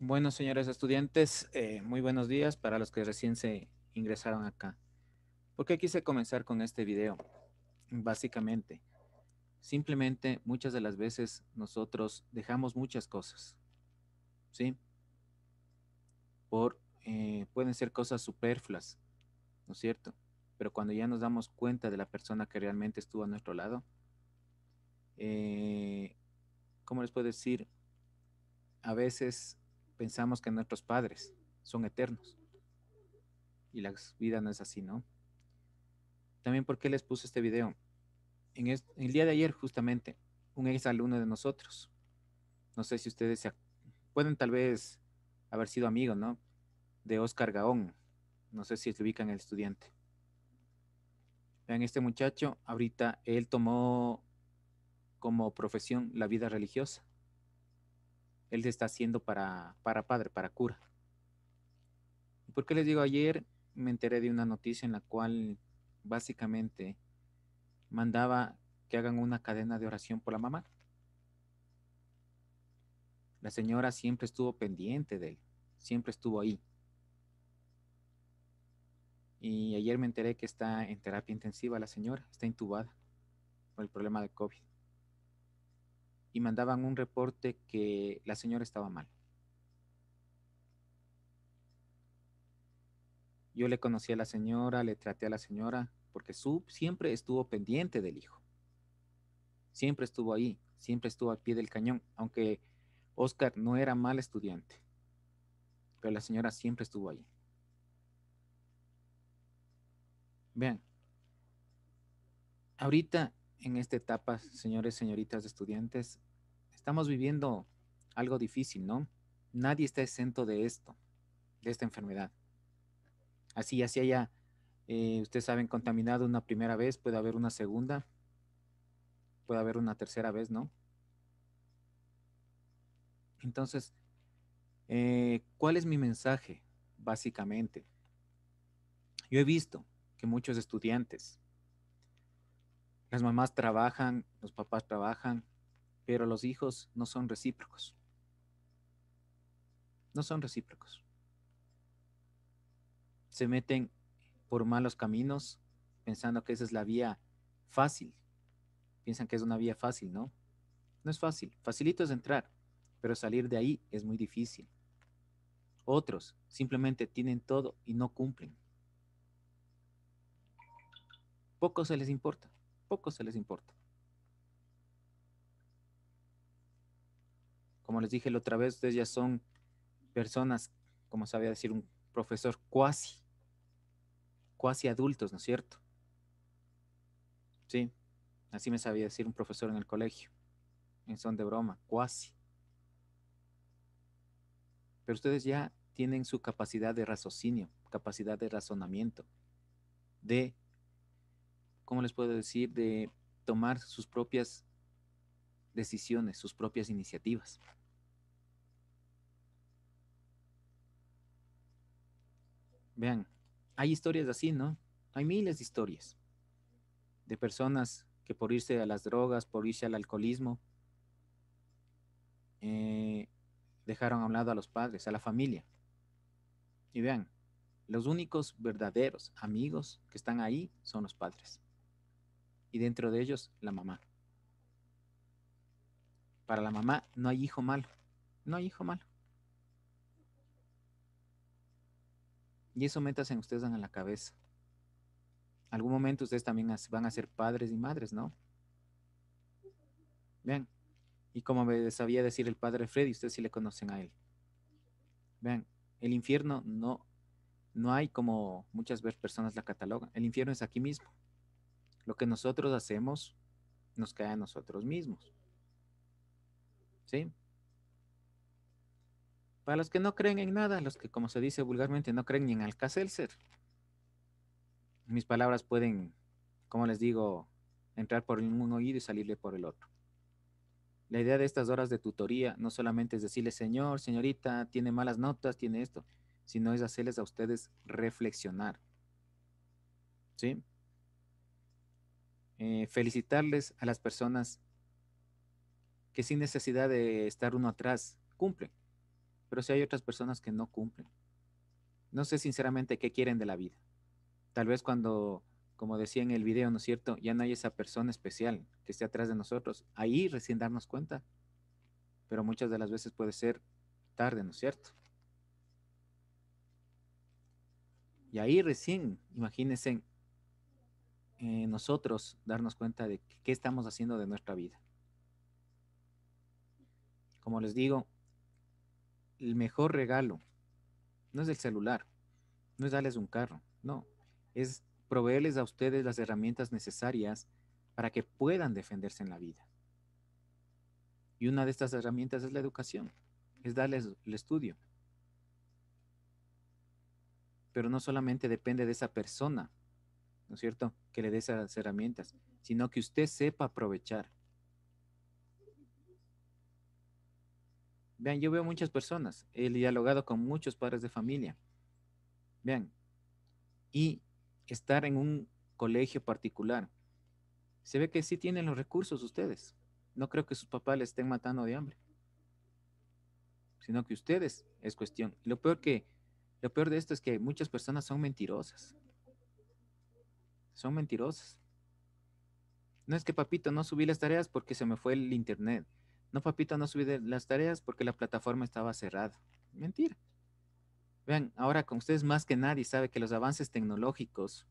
Bueno, señores estudiantes, eh, muy buenos días para los que recién se ingresaron acá. ¿Por qué quise comenzar con este video? Básicamente, simplemente muchas de las veces nosotros dejamos muchas cosas, ¿sí? Por, eh, pueden ser cosas superfluas, ¿no es cierto? Pero cuando ya nos damos cuenta de la persona que realmente estuvo a nuestro lado, eh, ¿cómo les puedo decir? A veces pensamos que nuestros padres son eternos. Y la vida no es así, ¿no? También porque les puse este video. En, el día de ayer, justamente, un ex alumno de nosotros, no sé si ustedes pueden tal vez haber sido amigos, ¿no? De Oscar Gaón. No sé si se en el estudiante. Vean, este muchacho, ahorita él tomó como profesión la vida religiosa él se está haciendo para, para padre, para cura. ¿Por qué les digo? Ayer me enteré de una noticia en la cual básicamente mandaba que hagan una cadena de oración por la mamá. La señora siempre estuvo pendiente de él, siempre estuvo ahí. Y ayer me enteré que está en terapia intensiva la señora, está intubada por el problema de COVID y mandaban un reporte que la señora estaba mal. Yo le conocí a la señora, le traté a la señora, porque su siempre estuvo pendiente del hijo. Siempre estuvo ahí, siempre estuvo al pie del cañón, aunque Oscar no era mal estudiante, pero la señora siempre estuvo ahí. Vean, ahorita en esta etapa, señores, señoritas, estudiantes, estamos viviendo algo difícil, ¿no? Nadie está exento de esto, de esta enfermedad. Así, así haya, eh, ustedes saben, contaminado una primera vez, puede haber una segunda, puede haber una tercera vez, ¿no? Entonces, eh, ¿cuál es mi mensaje, básicamente? Yo he visto que muchos estudiantes, las mamás trabajan, los papás trabajan, pero los hijos no son recíprocos. No son recíprocos. Se meten por malos caminos pensando que esa es la vía fácil. Piensan que es una vía fácil, ¿no? No es fácil. Facilito es entrar, pero salir de ahí es muy difícil. Otros simplemente tienen todo y no cumplen. Poco se les importa poco se les importa. Como les dije la otra vez, ustedes ya son personas, como sabía decir un profesor, cuasi, cuasi adultos, ¿no es cierto? Sí, así me sabía decir un profesor en el colegio, en son de broma, cuasi. Pero ustedes ya tienen su capacidad de raciocinio, capacidad de razonamiento, de ¿cómo les puedo decir?, de tomar sus propias decisiones, sus propias iniciativas. Vean, hay historias así, ¿no? Hay miles de historias de personas que por irse a las drogas, por irse al alcoholismo, eh, dejaron a un lado a los padres, a la familia. Y vean, los únicos verdaderos amigos que están ahí son los padres y dentro de ellos la mamá. Para la mamá no hay hijo malo, no hay hijo malo. Y eso metas en ustedes en la cabeza. Algún momento ustedes también van a ser padres y madres, ¿no? bien Y como me sabía decir el padre Freddy, ustedes sí le conocen a él. Vean, el infierno no, no hay como muchas personas la catalogan. El infierno es aquí mismo. Lo que nosotros hacemos nos cae a nosotros mismos. ¿Sí? Para los que no creen en nada, los que, como se dice vulgarmente, no creen ni en Alcacelser. Mis palabras pueden, como les digo, entrar por un oído y salirle por el otro. La idea de estas horas de tutoría no solamente es decirle, señor, señorita, tiene malas notas, tiene esto, sino es hacerles a ustedes reflexionar. ¿Sí? Eh, felicitarles a las personas que sin necesidad de estar uno atrás cumplen, pero si hay otras personas que no cumplen. No sé sinceramente qué quieren de la vida. Tal vez cuando, como decía en el video, ¿no es cierto? Ya no hay esa persona especial que esté atrás de nosotros. Ahí recién darnos cuenta. Pero muchas de las veces puede ser tarde, ¿no es cierto? Y ahí recién, imagínense, eh, nosotros darnos cuenta de qué estamos haciendo de nuestra vida. Como les digo, el mejor regalo no es el celular, no es darles un carro, no, es proveerles a ustedes las herramientas necesarias para que puedan defenderse en la vida. Y una de estas herramientas es la educación, es darles el estudio. Pero no solamente depende de esa persona, ¿no es cierto? Que le dé esas herramientas, sino que usted sepa aprovechar. Vean, yo veo muchas personas, he dialogado con muchos padres de familia. Vean, y estar en un colegio particular. Se ve que sí tienen los recursos ustedes. No creo que sus papás les estén matando de hambre. Sino que ustedes es cuestión. lo peor que lo peor de esto es que muchas personas son mentirosas. Son mentirosas. No es que papito no subí las tareas porque se me fue el internet. No, papito, no subí las tareas porque la plataforma estaba cerrada. Mentira. Vean, ahora con ustedes más que nadie sabe que los avances tecnológicos,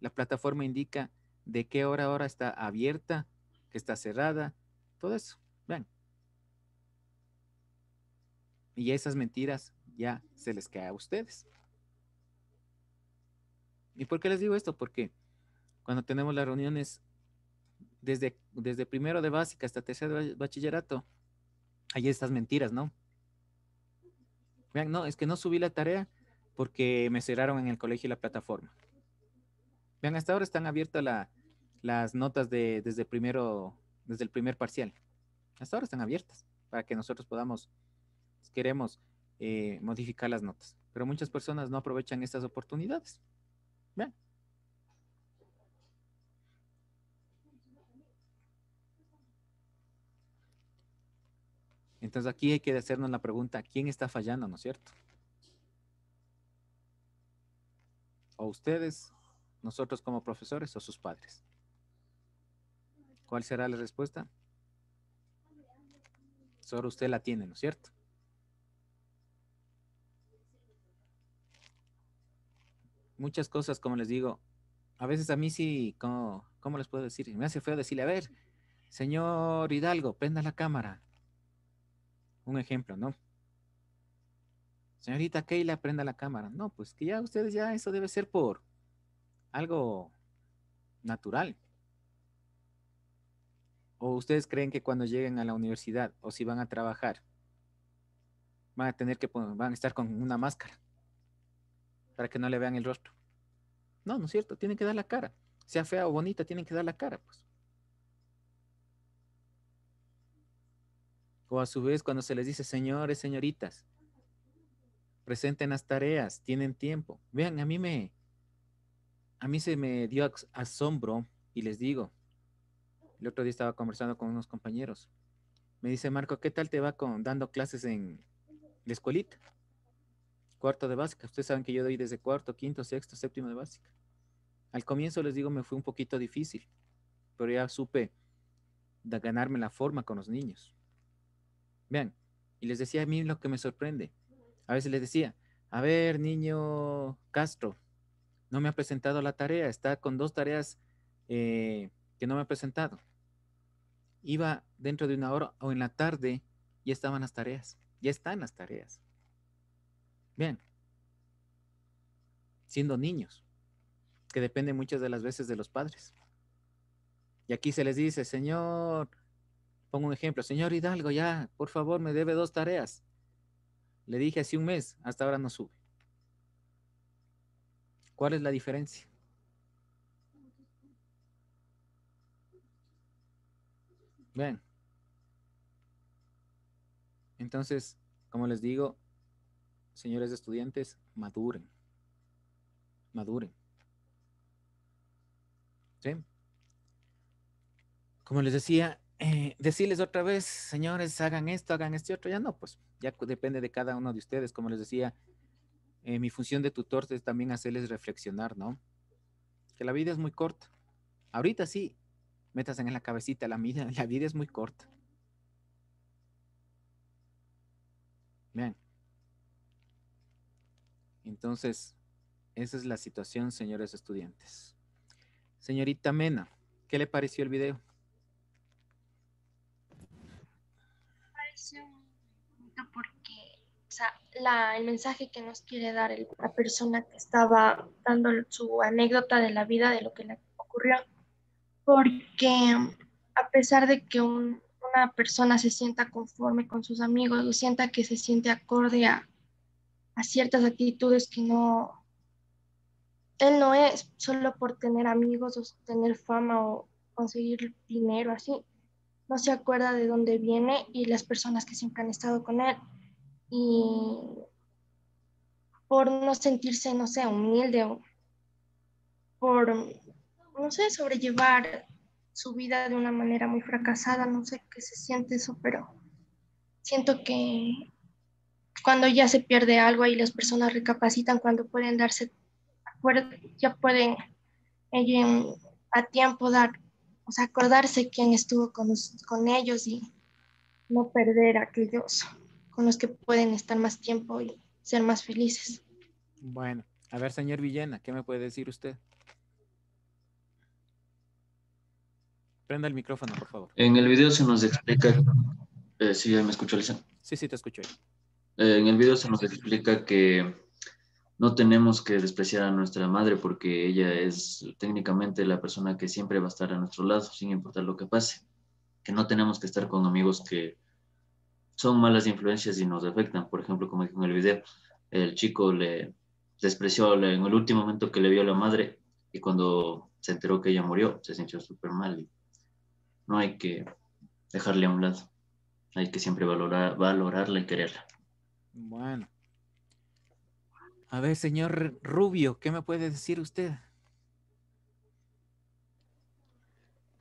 la plataforma indica de qué hora ahora está abierta, que está cerrada, todo eso. Vean. Y esas mentiras ya se les cae a ustedes. ¿Y por qué les digo esto? Porque cuando tenemos las reuniones desde, desde primero de básica hasta tercero de bachillerato, hay estas mentiras, ¿no? Vean, no, es que no subí la tarea porque me cerraron en el colegio y la plataforma. Vean, hasta ahora están abiertas las notas de, desde, primero, desde el primer parcial. Hasta ahora están abiertas para que nosotros podamos, queremos eh, modificar las notas. Pero muchas personas no aprovechan estas oportunidades. Entonces aquí hay que hacernos la pregunta, ¿quién está fallando, no es cierto? O ustedes, nosotros como profesores o sus padres. ¿Cuál será la respuesta? Solo usted la tiene, ¿no es cierto? muchas cosas, como les digo, a veces a mí sí, como, ¿cómo les puedo decir? Me hace feo decirle, a ver, señor Hidalgo, prenda la cámara. Un ejemplo, ¿no? Señorita Keila, prenda la cámara. No, pues que ya ustedes ya eso debe ser por algo natural. ¿O ustedes creen que cuando lleguen a la universidad o si van a trabajar, van a tener que van a estar con una máscara? para que no le vean el rostro. No, no es cierto, tienen que dar la cara. Sea fea o bonita, tienen que dar la cara, pues. O a su vez, cuando se les dice, señores, señoritas, presenten las tareas, tienen tiempo. Vean, a mí me, a mí se me dio asombro y les digo, el otro día estaba conversando con unos compañeros. Me dice, Marco, ¿qué tal te va con dando clases en la escuelita? cuarto de básica. Ustedes saben que yo doy desde cuarto, quinto, sexto, séptimo de básica. Al comienzo les digo, me fue un poquito difícil, pero ya supe ganarme la forma con los niños. Vean, y les decía a mí lo que me sorprende. A veces les decía, a ver, niño Castro, no me ha presentado la tarea, está con dos tareas eh, que no me ha presentado. Iba dentro de una hora o en la tarde, ya estaban las tareas, ya están las tareas. Bien, siendo niños, que dependen muchas de las veces de los padres. Y aquí se les dice, Señor, pongo un ejemplo, Señor Hidalgo, ya, por favor, me debe dos tareas. Le dije hace un mes, hasta ahora no sube. ¿Cuál es la diferencia? Bien. Entonces, como les digo, señores estudiantes, maduren. Maduren. ¿Sí? Como les decía, eh, decirles otra vez, señores, hagan esto, hagan este otro, ya no, pues ya depende de cada uno de ustedes. Como les decía, eh, mi función de tutor es también hacerles reflexionar, ¿no? Que la vida es muy corta. Ahorita sí, metas en la cabecita, la vida, la vida es muy corta. Vean, entonces, esa es la situación, señores estudiantes. Señorita Mena, ¿qué le pareció el video? Me pareció bonito porque el mensaje que nos quiere dar la persona que estaba dando su anécdota de la vida, de lo que le ocurrió, porque a pesar de que una persona se sienta conforme con sus amigos o sienta que se siente acorde a, a ciertas actitudes que no, él no es solo por tener amigos o tener fama o conseguir dinero así. No se acuerda de dónde viene y las personas que siempre han estado con él. Y por no sentirse, no sé, humilde o por, no sé, sobrellevar su vida de una manera muy fracasada, no sé qué se siente eso, pero siento que cuando ya se pierde algo y las personas recapacitan, cuando pueden darse, ya pueden a tiempo dar, o sea, acordarse quién estuvo con, con ellos y no perder a aquellos con los que pueden estar más tiempo y ser más felices. Bueno, a ver, señor Villena, ¿qué me puede decir usted? Prenda el micrófono, por favor. En el video se nos explica. Eh, ya me escuchó, Lisa. Sí, sí, te escucho. Eh, en el video se nos explica que no tenemos que despreciar a nuestra madre porque ella es técnicamente la persona que siempre va a estar a nuestro lado sin importar lo que pase. Que no tenemos que estar con amigos que son malas influencias y nos afectan. Por ejemplo, como dijo en el video, el chico le despreció en el último momento que le vio a la madre y cuando se enteró que ella murió se sintió súper mal. no hay que dejarle a un lado. Hay que siempre valorar, valorarla y quererla. Bueno. A ver, señor Rubio, ¿qué me puede decir usted?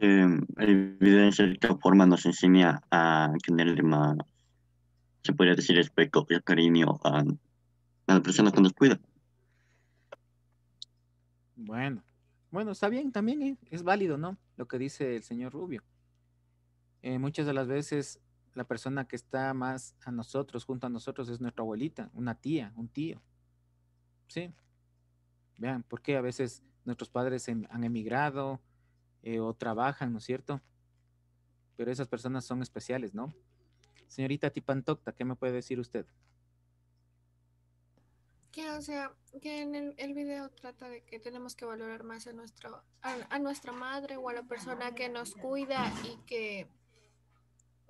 El eh, evidencia de esta forma nos enseña a tener más, se podría decir, respeto y cariño a, las la persona que nos cuidan. Bueno, bueno, está bien, también ¿eh? es válido, ¿no? Lo que dice el señor Rubio. Eh, muchas de las veces la persona que está más a nosotros, junto a nosotros, es nuestra abuelita, una tía, un tío. ¿Sí? Vean, porque a veces nuestros padres em, han emigrado eh, o trabajan, ¿no es cierto? Pero esas personas son especiales, ¿no? Señorita Tipantocta, ¿qué me puede decir usted? Que, o sea, que en el, video trata de que tenemos que valorar más a, nuestro, a nuestra madre o a la persona que nos cuida y que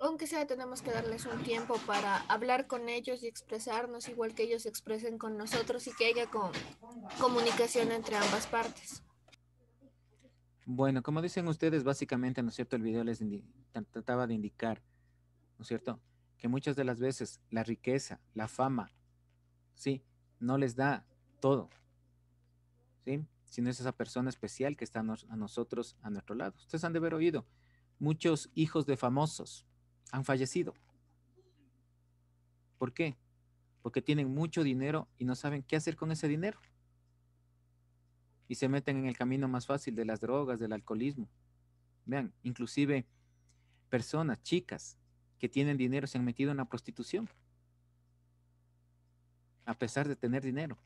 aunque sea, tenemos que darles un tiempo para hablar con ellos y expresarnos igual que ellos expresen con nosotros y que haya comunicación entre ambas partes. Bueno, como dicen ustedes, básicamente, ¿no es cierto? El video les trataba de indicar, ¿no es cierto? Que muchas de las veces la riqueza, la fama, ¿sí? No les da todo, ¿sí? Sino es esa persona especial que está a nosotros, a nuestro lado. Ustedes han de haber oído muchos hijos de famosos, han fallecido. ¿Por qué? Porque tienen mucho dinero y no saben qué hacer con ese dinero. Y se meten en el camino más fácil de las drogas, del alcoholismo. Vean, inclusive personas, chicas que tienen dinero se han metido en la prostitución. A pesar de tener dinero.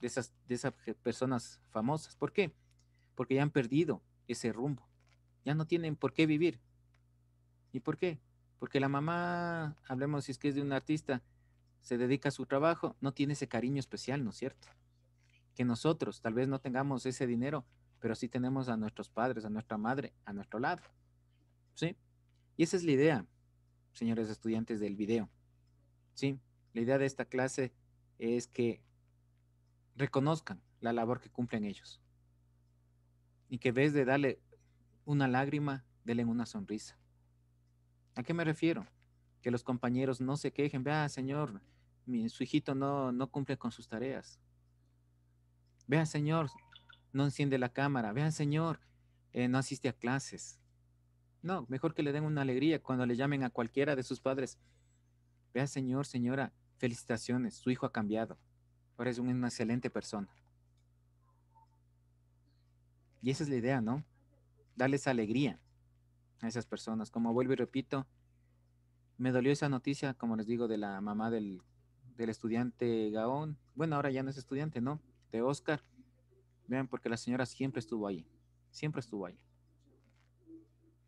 De esas, de esas personas famosas. ¿Por qué? Porque ya han perdido ese rumbo. Ya no tienen por qué vivir. ¿Y por qué? Porque la mamá, hablemos si es que es de un artista, se dedica a su trabajo, no tiene ese cariño especial, ¿no es cierto? Que nosotros tal vez no tengamos ese dinero, pero sí tenemos a nuestros padres, a nuestra madre, a nuestro lado. ¿Sí? Y esa es la idea, señores estudiantes del video. ¿Sí? La idea de esta clase es que reconozcan la labor que cumplen ellos. Y que en vez de darle una lágrima, denle una sonrisa. ¿A qué me refiero? Que los compañeros no se quejen, vea, señor, mi, su hijito no, no cumple con sus tareas. Vea, señor, no enciende la cámara. Vea, señor, eh, no asiste a clases. No, mejor que le den una alegría cuando le llamen a cualquiera de sus padres. Vea, señor, señora, felicitaciones, su hijo ha cambiado. Ahora es una excelente persona. Y esa es la idea, ¿no? Darles alegría esas personas. Como vuelvo y repito, me dolió esa noticia, como les digo, de la mamá del, del estudiante Gaón. Bueno, ahora ya no es estudiante, ¿no? De Oscar. Vean, porque la señora siempre estuvo ahí. Siempre estuvo ahí.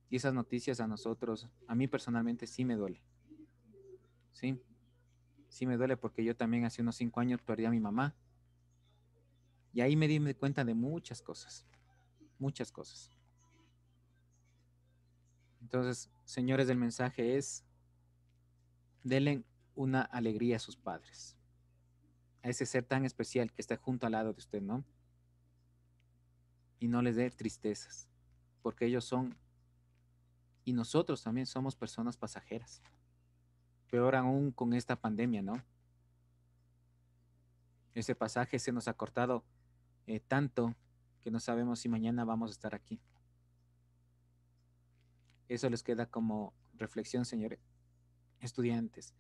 Y esas noticias a nosotros, a mí personalmente sí me duele. Sí. Sí me duele porque yo también hace unos cinco años perdí a mi mamá. Y ahí me di cuenta de muchas cosas. Muchas cosas. Entonces, señores, el mensaje es, denle una alegría a sus padres, a ese ser tan especial que está junto al lado de usted, ¿no? Y no les dé tristezas, porque ellos son, y nosotros también somos personas pasajeras, peor aún con esta pandemia, ¿no? Ese pasaje se nos ha cortado eh, tanto que no sabemos si mañana vamos a estar aquí. Eso les queda como reflexión, señores estudiantes.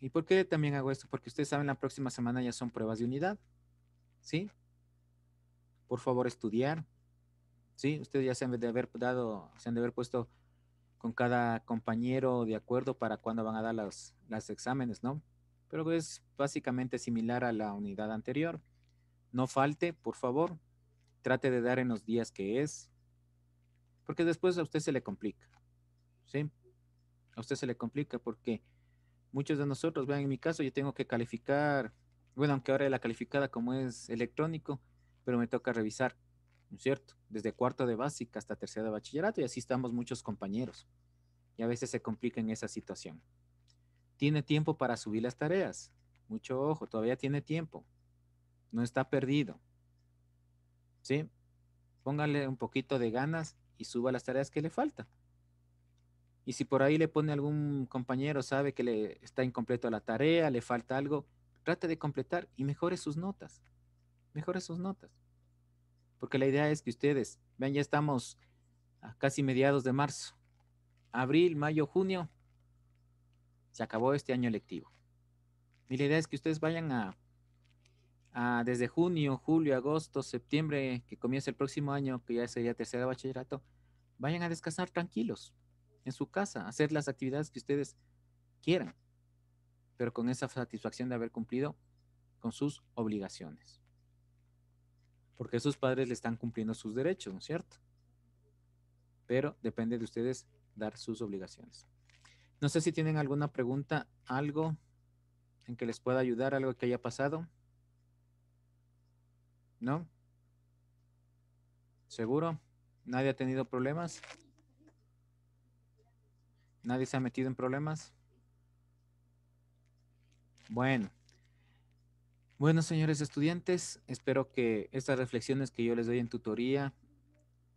¿Y por qué también hago esto? Porque ustedes saben, la próxima semana ya son pruebas de unidad. ¿Sí? Por favor, estudiar. ¿Sí? Ustedes ya se han de haber dado, se han de haber puesto con cada compañero de acuerdo para cuándo van a dar los, exámenes, ¿no? Pero es básicamente similar a la unidad anterior. No falte, por favor. Trate de dar en los días que es. Porque después a usted se le complica. ¿Sí? A usted se le complica porque muchos de nosotros, vean, en mi caso yo tengo que calificar, bueno, aunque ahora la calificada como es electrónico, pero me toca revisar, ¿no es cierto? Desde cuarto de básica hasta tercero de bachillerato y así estamos muchos compañeros. Y a veces se complica en esa situación. Tiene tiempo para subir las tareas. Mucho ojo, todavía tiene tiempo. No está perdido. ¿Sí? Póngale un poquito de ganas y suba las tareas que le falta. Y si por ahí le pone algún compañero, sabe que le está incompleto la tarea, le falta algo, trate de completar y mejore sus notas. Mejore sus notas. Porque la idea es que ustedes, vean, ya estamos a casi mediados de marzo. Abril, mayo, junio, se acabó este año lectivo. Y la idea es que ustedes vayan a Ah, desde junio, julio, agosto, septiembre, que comience el próximo año, que ya sería tercera de bachillerato, vayan a descansar tranquilos en su casa, hacer las actividades que ustedes quieran, pero con esa satisfacción de haber cumplido con sus obligaciones. Porque sus padres le están cumpliendo sus derechos, ¿no es cierto? Pero depende de ustedes dar sus obligaciones. No sé si tienen alguna pregunta, algo en que les pueda ayudar, algo que haya pasado. ¿No? ¿Seguro? ¿Nadie ha tenido problemas? ¿Nadie se ha metido en problemas? Bueno. Bueno, señores estudiantes, espero que estas reflexiones que yo les doy en tutoría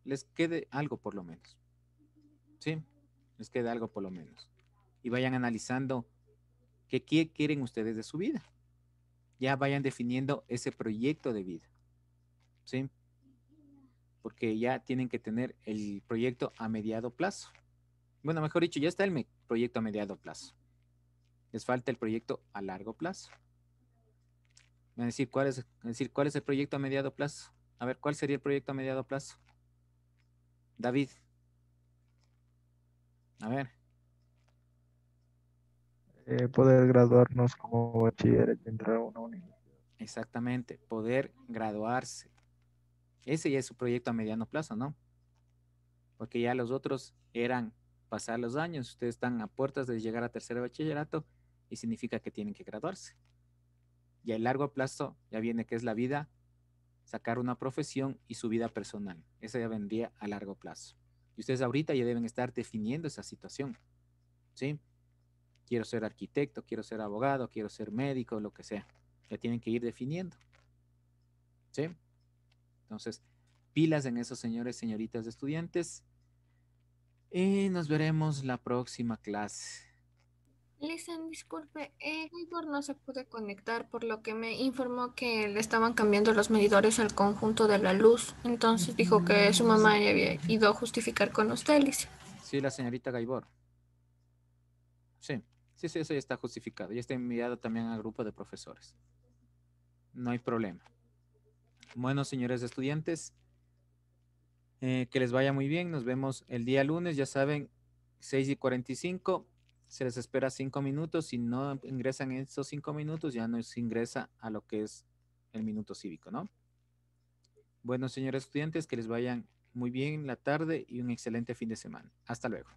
les quede algo por lo menos. ¿Sí? Les quede algo por lo menos. Y vayan analizando qué quieren ustedes de su vida. Ya vayan definiendo ese proyecto de vida. ¿sí? Porque ya tienen que tener el proyecto a mediado plazo. Bueno, mejor dicho, ya está el proyecto a mediado plazo. Les falta el proyecto a largo plazo. Me decir, ¿cuál es, decir, ¿cuál es el proyecto a mediado plazo? A ver, ¿cuál sería el proyecto a mediado plazo? David. A ver. Eh, poder graduarnos como bachiller entrar a Exactamente, poder graduarse, ese ya es su proyecto a mediano plazo, ¿no? Porque ya los otros eran pasar los años, ustedes están a puertas de llegar a tercer bachillerato y significa que tienen que graduarse. Y a largo plazo ya viene que es la vida, sacar una profesión y su vida personal. Esa ya vendría a largo plazo. Y ustedes ahorita ya deben estar definiendo esa situación. ¿Sí? Quiero ser arquitecto, quiero ser abogado, quiero ser médico, lo que sea. Ya tienen que ir definiendo. ¿Sí? Entonces, pilas en esos señores, señoritas, de estudiantes. Y nos veremos la próxima clase. Lisan, disculpe, eh, Gaibor no se pudo conectar, por lo que me informó que le estaban cambiando los medidores al conjunto de la luz. Entonces dijo que mm, su mamá ya había ido a justificar con usted, Lisa. Sí, la señorita Gaibor. Sí, sí, sí, eso ya está justificado. Ya está enviado también al grupo de profesores. No hay problema. Bueno, señores estudiantes, eh, que les vaya muy bien. Nos vemos el día lunes, ya saben, 6 y 45. Se les espera cinco minutos. Si no ingresan esos cinco minutos, ya no se ingresa a lo que es el minuto cívico, ¿no? Bueno, señores estudiantes, que les vayan muy bien la tarde y un excelente fin de semana. Hasta luego.